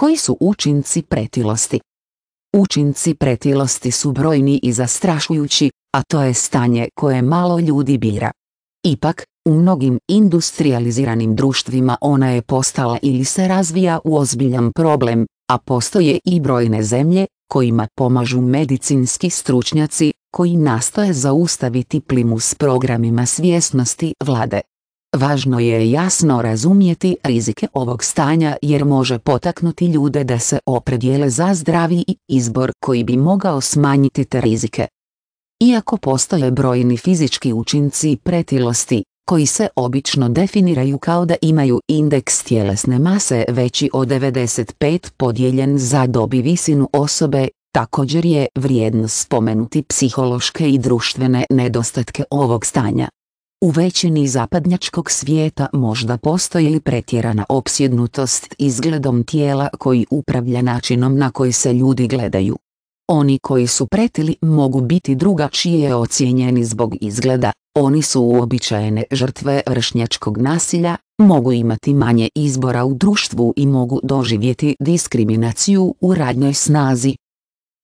Koji su učinci pretilosti? Učinci pretilosti su brojni i zastrašujući, a to je stanje koje malo ljudi bira. Ipak, u mnogim industrializiranim društvima ona je postala ili se razvija u ozbiljan problem, a postoje i brojne zemlje, kojima pomažu medicinski stručnjaci, koji nastoje zaustaviti plimu s programima svjesnosti vlade. Važno je jasno razumjeti rizike ovog stanja jer može potaknuti ljude da se opredijele za i izbor koji bi mogao smanjiti te rizike. Iako postoje brojni fizički učinci pretilosti, koji se obično definiraju kao da imaju indeks tjelesne mase veći od 95 podijeljen za dobi visinu osobe, također je vrijedno spomenuti psihološke i društvene nedostatke ovog stanja. U većini zapadnjačkog svijeta možda postoji i pretjerana opsjednutost izgledom tijela koji upravlja načinom na koji se ljudi gledaju. Oni koji su pretili mogu biti drugačije ocijenjeni zbog izgleda, oni su uobičajene žrtve vršnjačkog nasilja, mogu imati manje izbora u društvu i mogu doživjeti diskriminaciju u radnoj snazi,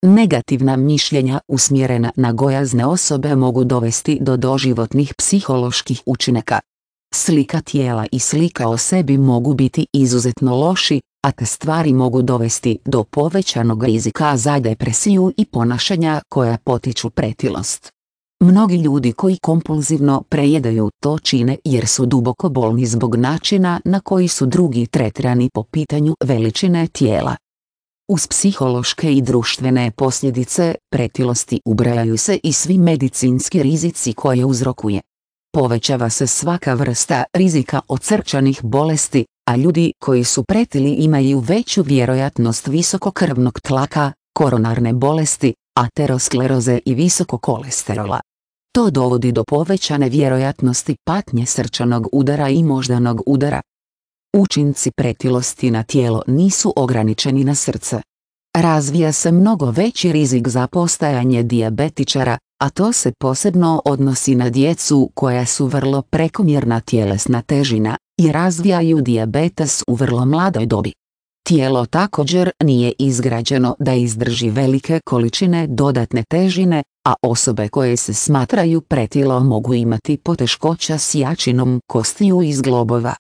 Negativna mišljenja usmjerena na gojazne osobe mogu dovesti do doživotnih psiholoških učinaka. Slika tijela i slika o sebi mogu biti izuzetno loši, a te stvari mogu dovesti do povećanog rizika za depresiju i ponašanja koja potiču pretilost. Mnogi ljudi koji kompulzivno prejedaju to čine jer su duboko bolni zbog načina na koji su drugi tretrani po pitanju veličine tijela. Uz psihološke i društvene posljedice pretilosti ubrajaju se i svi medicinski rizici koje uzrokuje. Povećava se svaka vrsta rizika od srčanih bolesti, a ljudi koji su pretili imaju veću vjerojatnost visokokrvnog tlaka, koronarne bolesti, ateroskleroze i visoko kolesterola. To dovodi do povećane vjerojatnosti patnje srčanog udara i moždanog udara. Učinci pretilosti na tijelo nisu ograničeni na srce. Razvija se mnogo veći rizik za postajanje dijabetičara, a to se posebno odnosi na djecu koja su vrlo prekomjerna tjelesna težina i razvijaju dijabetes u vrlo mladoj dobi. Tijelo također nije izgrađeno da izdrži velike količine dodatne težine, a osobe koje se smatraju pretilo mogu imati poteškoća s jačinom kostiju iz globova,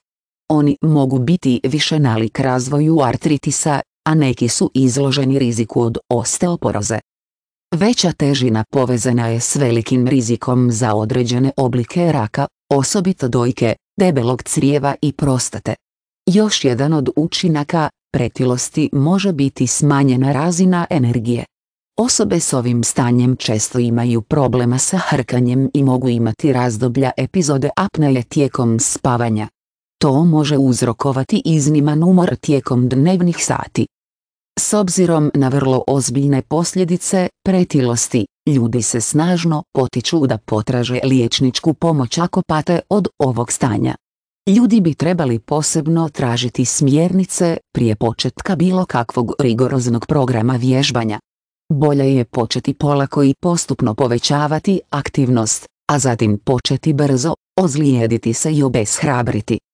oni mogu biti više nalik razvoju artritisa, a neki su izloženi riziku od osteoporoze. Veća težina povezana je s velikim rizikom za određene oblike raka, osobito dojke, debelog crijeva i prostate. Još jedan od učinaka pretilosti može biti smanjena razina energije. Osobe s ovim stanjem često imaju problema sa hrkanjem i mogu imati razdoblja epizode apneje tijekom spavanja. To može uzrokovati izniman umor tijekom dnevnih sati. S obzirom na vrlo ozbiljne posljedice pretilosti, ljudi se snažno potiču da potraže liječničku pomoć ako pate od ovog stanja. Ljudi bi trebali posebno tražiti smjernice prije početka bilo kakvog rigoroznog programa vježbanja. Bolje je početi polako i postupno povećavati aktivnost, a zatim početi brzo, ozlijediti se i obeshrabriti.